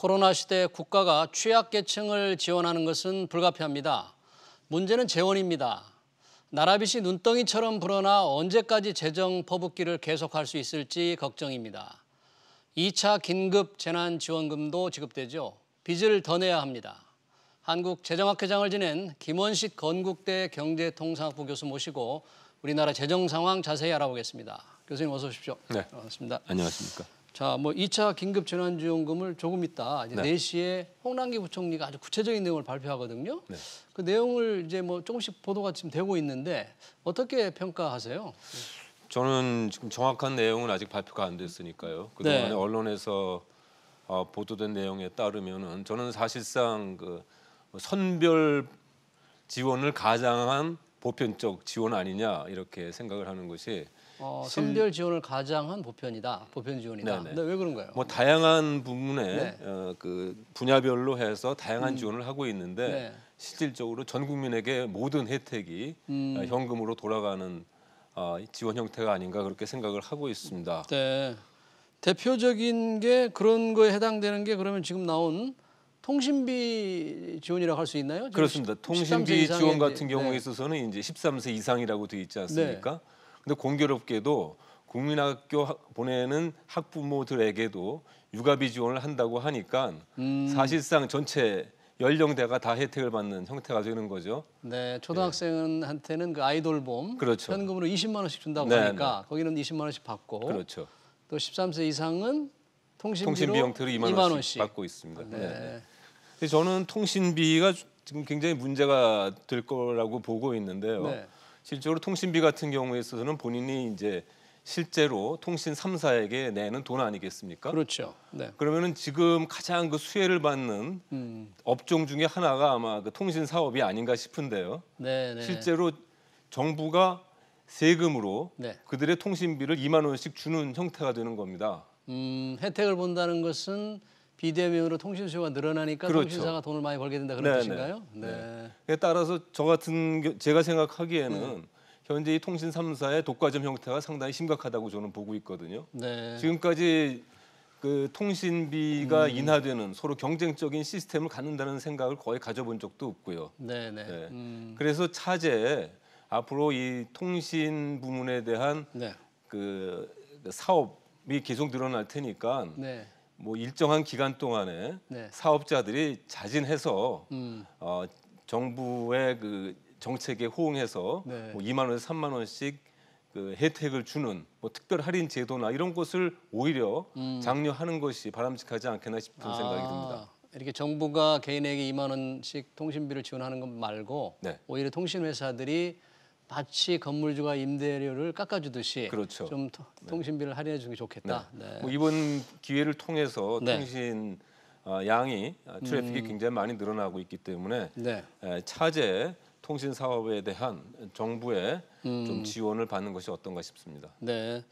코로나 시대 국가가 취약계층을 지원하는 것은 불가피합니다. 문제는 재원입니다. 나라빚이 눈덩이처럼 불어나 언제까지 재정 퍼붓기를 계속할 수 있을지 걱정입니다. 2차 긴급 재난지원금도 지급되죠. 빚을 더 내야 합니다. 한국재정학회장을 지낸 김원식 건국대 경제통상학부 교수 모시고 우리나라 재정 상황 자세히 알아보겠습니다. 교수님 어서 오십시오. 네. 반갑습니다. 안녕하십니까. 자, 뭐 2차 긴급 재난지원금을 조금 있다 이제 네. 4시에 홍남기 부총리가 아주 구체적인 내용을 발표하거든요. 네. 그 내용을 이제 뭐 조금씩 보도가 지금 되고 있는데 어떻게 평가하세요? 저는 지금 정확한 내용은 아직 발표가 안 됐으니까요. 네. 그동안에 네. 언론에서 어, 보도된 내용에 따르면은 저는 사실상 그 선별 지원을 가장한 보편적 지원 아니냐 이렇게 생각을 하는 것이 어, 선별 지원을 가장한 보편이다. 보편 지원이다. 네 근데 왜 그런가요? 뭐 다양한 부분에 네. 어, 그 분야별로 해서 다양한 음. 지원을 하고 있는데 네. 실질적으로 전 국민에게 모든 혜택이 음. 어, 현금으로 돌아가는 어, 지원 형태가 아닌가 그렇게 생각을 하고 있습니다. 네. 대표적인 게 그런 거에 해당되는 게 그러면 지금 나온 통신비 지원이라고 할 수 있나요? 그렇습니다. 통신비 지원 같은 경우에 네. 있어서는 이제 13세 이상이라고 돼 있지 않습니까? 네. 근데 공교롭게도 국민학교 보내는 학부모들에게도 육아비 지원을 한다고 하니까 음. 사실상 전체 연령대가 다 혜택을 받는 형태가 되는 거죠. 네, 예. 초등학생한테는 그 아이돌봄 그렇죠. 현금으로 20만 원씩 준다고 네, 하니까 네. 거기는 20만 원씩 받고 그렇죠. 또 13세 이상은 통신비로 통신비 형태로 2만, 원씩, 받고 있습니다. 네. 네. 네. 근데 저는 통신비가 지금 굉장히 문제가 될 거라고 보고 있는데요. 네. 실제로 통신비 같은 경우에 있어서는 본인이 이제 실제로 통신 삼사에게 내는 돈 아니겠습니까? 그렇죠. 네. 그러면은 지금 가장 그 수혜를 받는 음. 업종 중에 하나가 아마 그 통신 사업이 아닌가 싶은데요. 네, 네. 실제로 정부가 세금으로 네. 그들의 통신비를 2만 원씩 주는 형태가 되는 겁니다. 음, 혜택을 본다는 것은 비대면으로 통신 수요가 늘어나니까 그렇죠. 통신사가 돈을 많이 벌게 된다 그런 네네. 네. 뜻인가요? 네. 네. 따라서 저 같은 제가 생각하기에는 음. 현재 이 통신 3사의 독과점 형태가 상당히 심각하다고 저는 보고 있거든요. 네. 지금까지 그 통신비가 음. 인하되는 서로 경쟁적인 시스템을 갖는다는 생각을 거의 가져본 적도 없고요. 네네. 네. 네. 음. 그래서 차제에 앞으로 이 통신 부문에 대한 네. 그, 그 사업이 계속 늘어날 테니까 네. 뭐 일정한 기간 동안에 네. 사업자들이 자진해서 음. 어, 정부의 그 정책에 호응해서 네. 뭐 2만 원에서 3만 원씩 그 혜택을 주는 뭐 특별 할인 제도나 이런 것을 오히려 음. 장려하는 것이 바람직하지 않겠나 싶은 아, 생각이 듭니다. 이렇게 정부가 개인에게 2만 원씩 통신비를 지원하는 것 말고 네. 오히려 통신 회사들이 마치 건물주가 임대료를 깎아주듯이 그렇죠. 좀 네. 통신비를 할인해 주는 게 좋겠다. 네. 네. 뭐 이번 기회를 통해서 네. 통신 어, 양이 음. 트래픽이 음. 굉장히 많이 늘어나고 있기 때문에 네. 차제 통신 사업에 대한 정부의 음. 좀 지원을 받는 것이 어떤가 싶습니다. 네.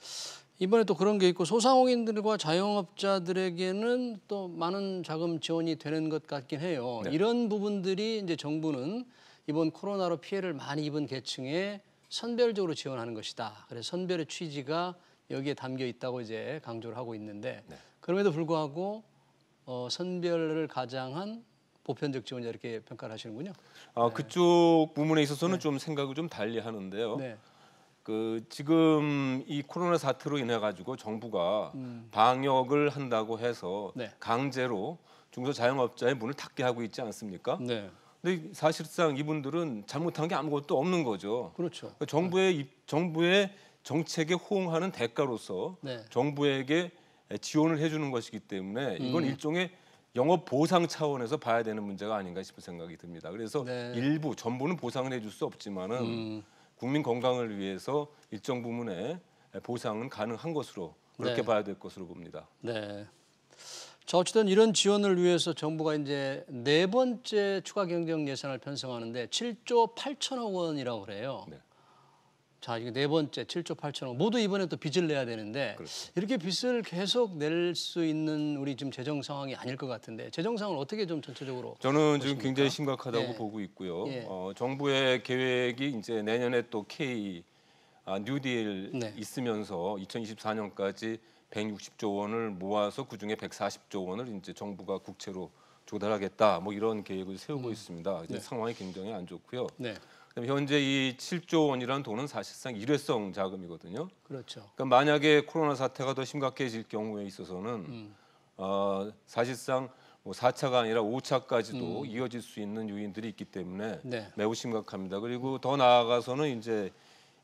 이번에 또 그런 게 있고 소상공인들과 자영업자들에게는 또 많은 자금 지원이 되는 것 같긴 해요. 네. 이런 부분들이 이제 정부는 이번 코로나로 피해를 많이 입은 계층에 선별적으로 지원하는 것이다. 그래서 선별의 취지가 여기에 담겨 있다고 이제 강조를 하고 있는데 네. 그럼에도 불구하고 어, 선별을 가장한 보편적 지원자 이렇게 평가를 하시는군요. 아 네. 그쪽 부분에 있어서는 네. 좀 생각을 좀 달리 하는데요. 네. 그 지금 이 코로나 사태로 인해 가지고 정부가 음. 방역을 한다고 해서 네. 강제로 중소자영업자의 문을 닫게 하고 있지 않습니까? 네. 근데 사실상 이분들은 잘못한 게 아무것도 없는 거죠. 그렇죠. 그러니까 정부의 네. 정부의 정책에 호응하는 대가로서 네. 정부에게 지원을 해주는 것이기 때문에 이건 음. 일종의 영업 보상 차원에서 봐야 되는 문제가 아닌가 싶은 생각이 듭니다. 그래서 네. 일부 전부는 보상을 해줄 수 없지만은 음. 국민 건강을 위해서 일정 부분의 보상은 가능한 것으로 그렇게 네. 봐야 될 것으로 봅니다. 네. 자, 어쨌든 이런 지원을 위해서 정부가 이제 네 번째 추가 경정 예산을 편성하는데 7조 8천억 원이라고 그래요. 네. 자, 이게 네 번째 7조 8천억 모두 이번에 또 빚을 내야 되는데 그렇습니다. 이렇게 빚을 계속 낼 수 있는 우리 지금 재정 상황이 아닐 것 같은데 재정 상황을 어떻게 좀 전체적으로 저는 보십니까? 지금 굉장히 심각하다고 예. 보고 있고요. 예. 어, 정부의 계획이 이제 내년에 또 K 아, 뉴딜 네. 있으면서 2024년까지 160조 원을 모아서 그 중에 140조 원을 이제 정부가 국채로 조달하겠다 뭐 이런 계획을 세우고 음. 있습니다. 이제 네. 상황이 굉장히 안 좋고요. 네. 현재 이 7조 원이라는 돈은 사실상 일회성 자금이거든요. 그렇죠. 그러니까 만약에 코로나 사태가 더 심각해질 경우에 있어서는 음. 어, 사실상 뭐 4차가 아니라 5차까지도 음. 이어질 수 있는 요인들이 있기 때문에 네. 매우 심각합니다. 그리고 더 나아가서는 이제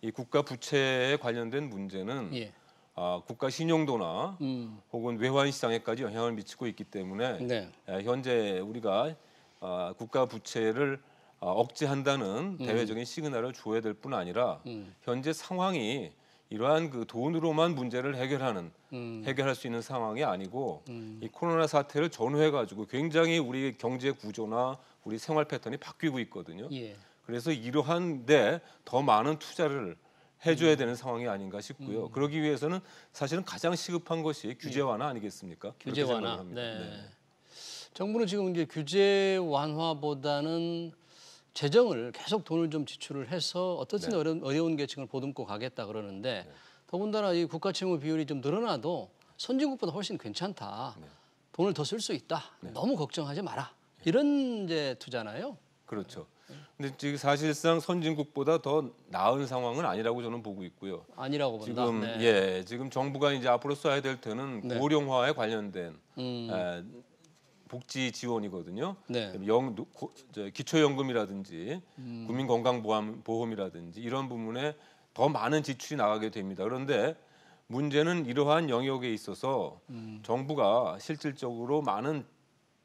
이 국가 부채에 관련된 문제는 예. 아, 국가 신용도나 음. 혹은 외환 시장에까지 영향을 미치고 있기 때문에 네. 에, 예, 현재 우리가 아, 국가 부채를 아, 억제한다는 음. 대외적인 시그널을 줘야 될 뿐 아니라 음. 현재 상황이 이러한 그 돈으로만 문제를 해결하는 음. 해결할 수 있는 상황이 아니고 음. 이 코로나 사태를 전후해 가지고 굉장히 우리 경제 구조나 우리 생활 패턴이 바뀌고 있거든요. 예. 그래서 이러한데 더 많은 투자를 해줘야 되는 상황이 아닌가 싶고요. 음. 그러기 위해서는 사실은 가장 시급한 것이 예. 규제 완화 아니겠습니까? 규제 완화. 네. 네. 정부는 지금 이제 규제 완화보다는 재정을 계속 돈을 좀 지출을 해서 어떻든 네. 어려운, 어려운 계층을 보듬고 가겠다 그러는데 네. 더군다나 이 국가 채무 비율이 좀 늘어나도 선진국보다 훨씬 괜찮다. 네. 돈을 더 쓸 수 있다. 네. 너무 걱정하지 마라. 예. 이런 이제 투자나요? 그렇죠. 근데 지금 사실상 선진국보다 더 나은 상황은 아니라고 저는 보고 있고요. 아니라고 본다. 지금 네. 예, 지금 정부가 이제 앞으로 써야 될 때는 네. 고령화에 관련된 음. 에, 복지 지원이거든요. 네. 영, 고, 저, 기초연금이라든지 음. 국민건강보험이라든지 이런 부분에 더 많은 지출이 나가게 됩니다. 그런데 문제는 이러한 영역에 있어서 음. 정부가 실질적으로 많은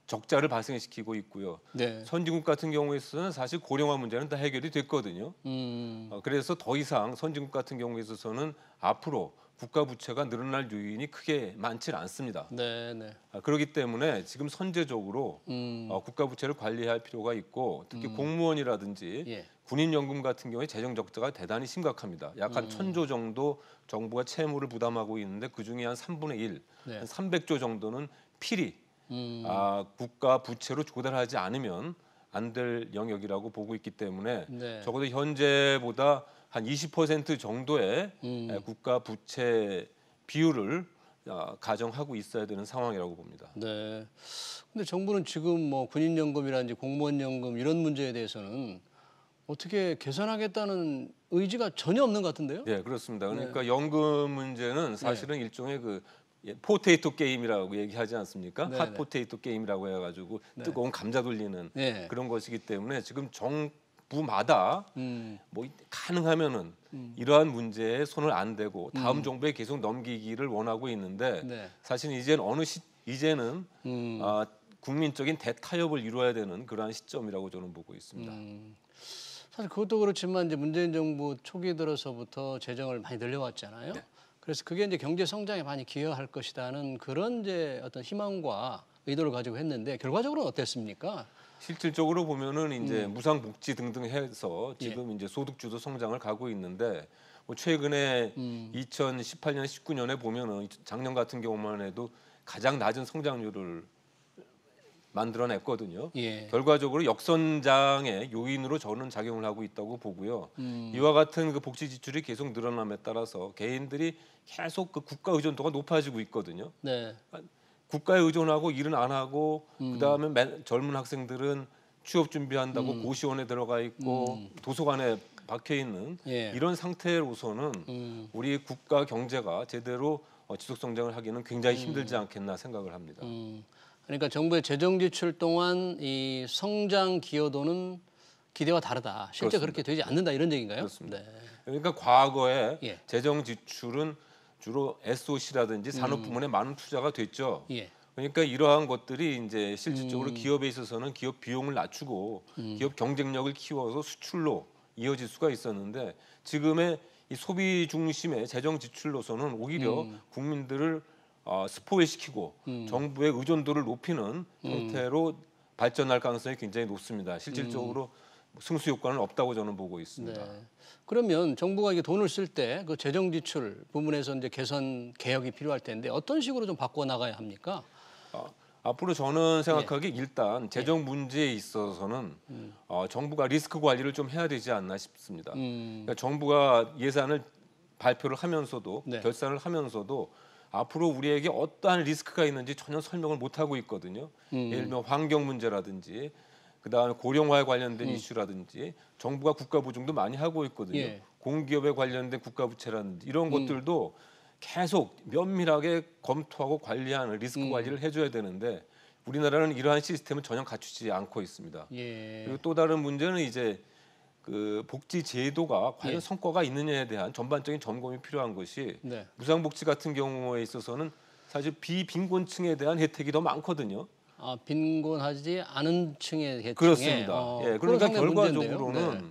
적자를 발생시키고 있고요. 네. 선진국 같은 경우에서는 사실 고령화 문제는 다 해결이 됐거든요. 음. 어, 그래서 더 이상 선진국 같은 경우에 있어서는 앞으로 국가 부채가 늘어날 요인이 크게 많지 않습니다. 네, 네. 아, 그렇기 때문에 지금 선제적으로 음. 어, 국가 부채를 관리할 필요가 있고 특히 음. 공무원이라든지 예. 군인연금 같은 경우에 재정 적자가 대단히 심각합니다. 약한 음. 천조 정도 정부가 채무를 부담하고 있는데 그 중에 한 삼분의일 네. 한 삼백 조 정도는 필히 음. 아, 국가 부채로 조달하지 않으면 안 될 영역이라고 보고 있기 때문에 네. 적어도 현재보다 한 20% 정도의 음. 국가 부채 비율을 어, 가정하고 있어야 되는 상황이라고 봅니다. 네. 근데 정부는 지금 뭐 군인연금이라든지 공무원연금 이런 문제에 대해서는 어떻게 개선하겠다는 의지가 전혀 없는 것 같은데요? 네, 그렇습니다. 그러니까 네. 연금 문제는 네. 사실은 네. 일종의 그 예, 포테이토 게임이라고 얘기하지 않습니까? 네네. 핫 포테이토 게임이라고 해가지고 네. 뜨거운 감자 돌리는 네. 그런 것이기 때문에 지금 정부마다 음. 뭐 가능하면은 음. 이러한 문제에 손을 안 대고 다음 음. 정부에 계속 넘기기를 원하고 있는데 네. 사실 이제는 어느 시 이제는 음. 아, 국민적인 대타협을 이루어야 되는 그러한 시점이라고 저는 보고 있습니다. 음. 사실 그것도 그렇지만 이제 문재인 정부 초기 들어서부터 재정을 많이 늘려왔잖아요. 네. 그래서 그게 이제 경제 성장에 많이 기여할 것이라는 그런 이제 어떤 희망과 의도를 가지고 했는데 결과적으로는 어땠습니까? 실질적으로 보면은 이제 음. 무상 복지 등등 해서 예. 지금 예. 이제 소득 주도 성장을 가고 있는데 뭐 최근에 음. 2018년 19년에 보면은 작년 같은 경우만 해도 가장 낮은 성장률을 만들어냈거든요. 예. 결과적으로 역선장의 요인으로 저는 작용을 하고 있다고 보고요. 음. 이와 같은 그 복지 지출이 계속 늘어남에 따라서 개인들이 계속 그 국가 의존도가 높아지고 있거든요. 네. 아, 국가에 의존하고 일은 안 하고 음. 그다음에 젊은 학생들은 취업 준비한다고 음. 고시원에 들어가 있고 음. 도서관에 박혀 있는 예. 이런 상태로서는 음. 우리 국가 경제가 제대로 어, 지속 성장을 하기는 굉장히 힘들지 음. 않겠나 생각을 합니다. 그러니까 정부의 재정 지출 동안 이 성장 기여도는 기대와 다르다. 실제 그렇습니다. 그렇게 되지 않는다 이런 얘기인가요? 그렇습니다. 네. 그러니까 과거에 예. 재정 지출은 주로 SOC라든지 산업 부문에 음. 많은 투자가 됐죠. 예. 그러니까 이러한 것들이 이제 실질적으로 음. 기업에 있어서는 기업 비용을 낮추고 음. 기업 경쟁력을 키워서 수출로 이어질 수가 있었는데 지금의 이 소비 중심의 재정 지출로서는 오히려 음. 국민들을 어, 스포일시키고 음. 정부의 의존도를 높이는 형태로 발전할 가능성이 굉장히 높습니다. 실질적으로 음. 승수 효과는 없다고 저는 보고 있습니다. 네. 그러면 정부가 이게 돈을 쓸 때 그 재정 지출 부분에서 이제 개선 개혁이 필요할 텐데 어떤 식으로 좀 바꿔 나가야 합니까? 어, 앞으로 저는 생각하기 예. 일단 재정 예. 문제에 있어서는 음. 어, 정부가 리스크 관리를 좀 해야 되지 않나 싶습니다. 음. 그러니까 정부가 예산을 발표를 하면서도 네. 결산을 하면서도 앞으로 우리에게 어떠한 리스크가 있는지 전혀 설명을 못 하고 있거든요. 음. 예를 들면 환경 문제라든지 그다음에 고령화에 관련된 음. 이슈라든지 정부가 국가 보증도 많이 하고 있거든요. 예. 공기업에 관련된 국가 부채라든지 이런 음. 것들도 계속 면밀하게 검토하고 관리하는 리스크 음. 관리를 해줘야 되는데 우리나라는 이러한 시스템을 전혀 갖추지 않고 있습니다. 예. 그리고 또 다른 문제는 이제 그 복지 제도가 과연 예. 성과가 있느냐에 대한 전반적인 점검이 필요한 것이 네. 무상복지 같은 경우에 있어서는 사실 비빈곤층에 대한 혜택이 더 많거든요. 아 빈곤하지 않은 층의 혜택에 그렇습니다. 어, 예, 그러니까 결과적으로는 네.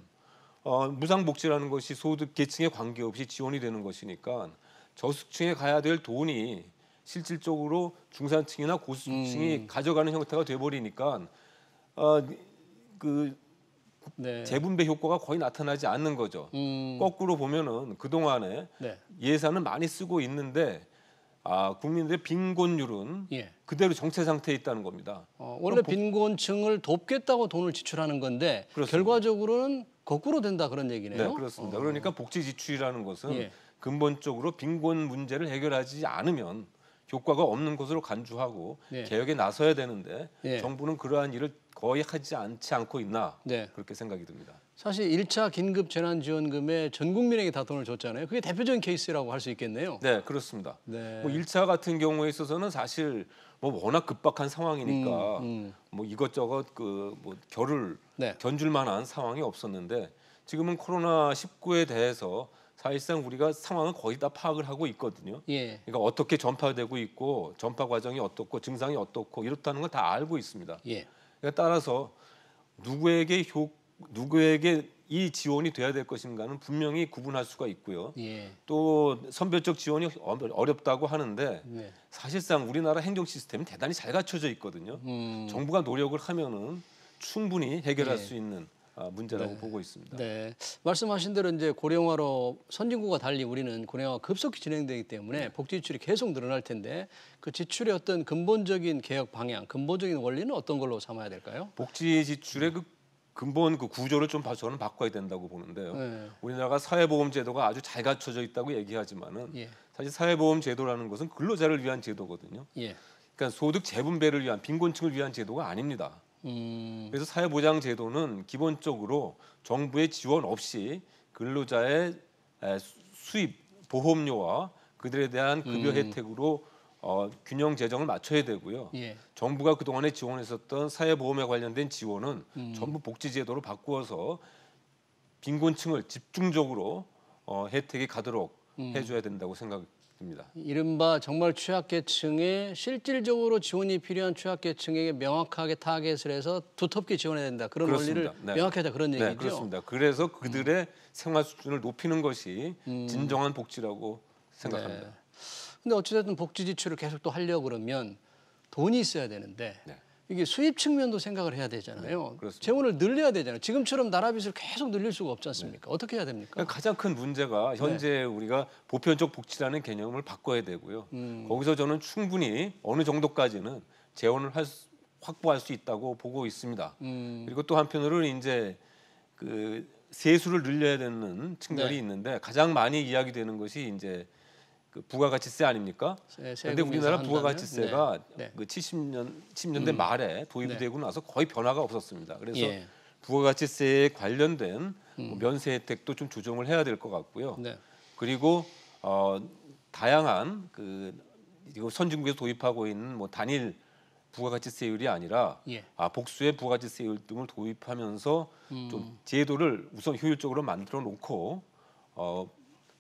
어, 무상복지라는 것이 소득 계층에 관계없이 지원이 되는 것이니까 저소층에 가야 될 돈이 실질적으로 중산층이나 고수층이 음. 가져가는 형태가 돼버리니까 어, 그 네. 재분배 효과가 거의 나타나지 않는 거죠. 음. 거꾸로 보면은 그 동안에 네. 예산은 많이 쓰고 있는데 아, 국민들의 빈곤율은 예. 그대로 정체 상태에 있다는 겁니다. 어, 원래 보... 빈곤층을 돕겠다고 돈을 지출하는 건데 그렇습니다. 결과적으로는 거꾸로 된다 그런 얘기네요. 네, 그렇습니다. 어. 그러니까 복지 지출이라는 것은 예. 근본적으로 빈곤 문제를 해결하지 않으면 효과가 없는 것으로 간주하고 예. 개혁에 나서야 되는데 예. 정부는 그러한 일을 거의 하지 않지 않고 있나 네. 그렇게 생각이 듭니다. 사실 1차 긴급 재난 지원금에 전 국민에게 다 돈을 줬잖아요. 그게 대표적인 케이스라고 할 수 있겠네요. 네, 그렇습니다. 네. 뭐 1차 같은 경우에 있어서는 사실 뭐 워낙 급박한 상황이니까 음, 음. 뭐 이것저것 그 뭐 결을 네. 견줄 만한 상황이 없었는데 지금은 코로나 19에 대해서 사실상 우리가 상황을 거의 다 파악을 하고 있거든요. 예. 그러니까 어떻게 전파되고 있고 전파 과정이 어떻고 증상이 어떻고 이렇다는 걸 다 알고 있습니다. 예. 따라서 누구에게 효, 누구에게 이 지원이 돼야 될 것인가는 분명히 구분할 수가 있고요. 예. 또 선별적 지원이 어렵다고 하는데 예. 사실상 우리나라 행정 시스템이 대단히 잘 갖춰져 있거든요. 음. 정부가 노력을 하면은 충분히 해결할 예. 수 있는 아, 문제라고 네. 보고 있습니다. 네. 말씀하신 대로 이제 고령화로 선진국과 달리 우리는 고령화 급속히 진행되기 때문에 네. 복지 지출이 계속 늘어날 텐데 그 지출의 어떤 근본적인 개혁 방향, 근본적인 원리는 어떤 걸로 삼아야 될까요? 복지 지출의 그 근본 그 구조를 좀 저는 바꿔야 된다고 보는데요. 네. 우리나라가 사회보험 제도가 아주 잘 갖춰져 있다고 얘기하지만은 예. 사실 사회보험 제도라는 것은 근로자를 위한 제도거든요. 예. 그러니까 소득 재분배를 위한 빈곤층을 위한 제도가 아닙니다. 음. 그래서 사회보장 제도는 기본적으로 정부의 지원 없이 근로자의 수입 보험료와 그들에 대한 급여 음. 혜택으로 어, 균형 재정을 맞춰야 되고요. 예. 정부가 그동안에 지원했었던 사회보험에 관련된 지원은 음. 전부 복지제도로 바꾸어서 빈곤층을 집중적으로 어, 혜택이 가도록 음. 해줘야 된다고 생각합니다. 입니다. 이른바 정말 취약계층에 실질적으로 지원이 필요한 취약계층에게 명확하게 타겟을 해서 두텁게 지원해야 된다. 그런 그렇습니다. 원리를 네. 명확하다 그런 네, 얘기죠. 네, 그렇습니다. 그래서 그들의 음. 생활 수준을 높이는 것이 음. 진정한 복지라고 생각합니다. 네. 근데 어찌됐든 복지 지출을 계속 또 하려고 그러면 돈이 있어야 되는데 네. 이게 수입 측면도 생각을 해야 되잖아요. 네, 재원을 늘려야 되잖아요. 지금처럼 나라빚을 계속 늘릴 수가 없지 않습니까? 네. 어떻게 해야 됩니까? 그러니까 가장 큰 문제가 네. 현재 네. 우리가 보편적 복지라는 개념을 바꿔야 되고요. 음. 거기서 저는 충분히 어느 정도까지는 재원을 수, 확보할 수 있다고 보고 있습니다. 음. 그리고 또 한편으로는 이제 그 세수를 늘려야 되는 측면이 네. 있는데 가장 많이 이야기되는 것이 이제 그 부가가치세 아닙니까? 세, 그런데 우리나라 부가가치세가 네. 네, 그 70년 70년대 음. 말에 도입되고 네. 나서 거의 변화가 없었습니다. 그래서 예. 부가가치세에 관련된 뭐 음. 뭐 면세 혜택도 좀 조정을 해야 될 것 같고요. 네. 그리고 어, 다양한 그 이거 선진국에서 도입하고 있는 뭐 단일 부가가치세율이 아니라 예. 아, 복수의 부가가치세율 등을 도입하면서 음. 좀 제도를 우선 효율적으로 만들어 놓고 어,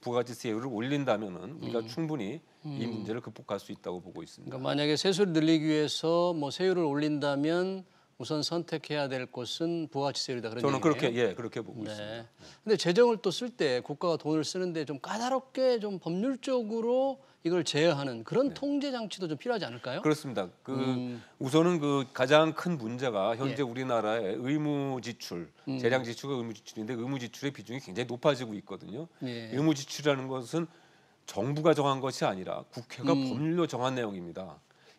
부가지 세율을 올린다면은 우리가 음. 충분히 이 음. 문제를 극복할 수 있다고 보고 있습니다. 그러니까 만약에 세수를 늘리기 위해서 뭐 세율을 올린다면 우선 선택해야 될 곳은 부가치세율이다 저는 얘기네요. 그렇게 예 그렇게 보고 네. 있습니다. 네. 근데 재정을 또 쓸 때 국가가 돈을 쓰는데 좀 까다롭게 좀 법률적으로 이걸 제어하는 그런 네. 통제 장치도 좀 필요하지 않을까요? 그렇습니다. 그 음. 우선은 그 가장 큰 문제가 현재 예. 우리나라의 의무 지출, 음. 재량 지출과 의무 지출인데 의무 지출의 비중이 굉장히 높아지고 있거든요. 예. 의무 지출이라는 것은 정부가 정한 것이 아니라 국회가 음. 법률로 정한 내용입니다.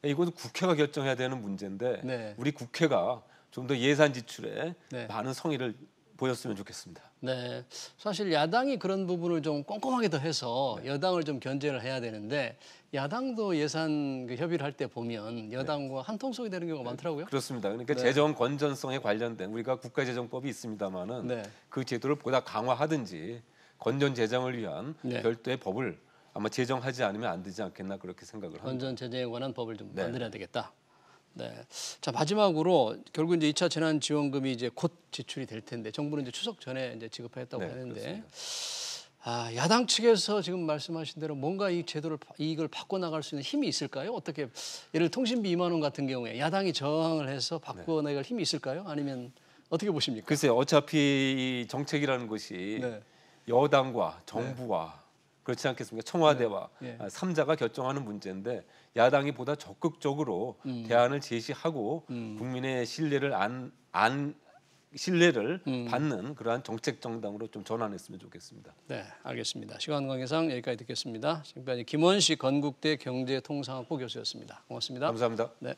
예, 이건 국회가 결정해야 되는 문제인데 네. 우리 국회가 좀 더 예산 지출에 네. 많은 성의를 보였으면 좋겠습니다. 네, 사실 야당이 그런 부분을 좀 꼼꼼하게 더 해서 네. 여당을 좀 견제를 해야 되는데 야당도 예산 그 협의를 할 때 보면 네. 여당과 한통속이 되는 경우가 많더라고요. 그렇습니다. 그러니까 네. 재정 건전성에 관련된 우리가 국가재정법이 있습니다만은 네. 그 제도를 보다 강화하든지 건전 재정을 위한 별도의 법을 아마 제정하지 않으면 안 되지 않겠나 그렇게 생각을 합니다. 원전 제재에 관한 법을 좀 네. 만들어야 되겠다. 네. 자 마지막으로 결국 이제 2차 재난 지원금이 이제 곧 지출이 될 텐데 정부는 이제 추석 전에 이제 지급하겠다고 네, 하는데 그렇습니다. 아, 야당 측에서 지금 말씀하신 대로 뭔가 이 제도를 이익을 바꿔 나갈 수 있는 힘이 있을까요? 어떻게 예를 통신비 2만 원 같은 경우에 야당이 저항을 해서 네. 바꿔 나갈 힘이 있을까요? 아니면 어떻게 보십니까? 글쎄요. 어차피 정책이라는 것이 네. 여당과 네. 정부와 그렇지 않겠습니까? 청와대와 네. 네. 삼자가 결정하는 문제인데 야당이 보다 적극적으로 음. 대안을 제시하고 음. 국민의 신뢰를 안, 안 신뢰를 음. 받는 그러한 정책 정당으로 좀 전환했으면 좋겠습니다. 네, 알겠습니다. 시간 관계상 여기까지 듣겠습니다. 지금까지 김원식 건국대 경제통상학부 교수였습니다. 고맙습니다. 감사합니다. 네.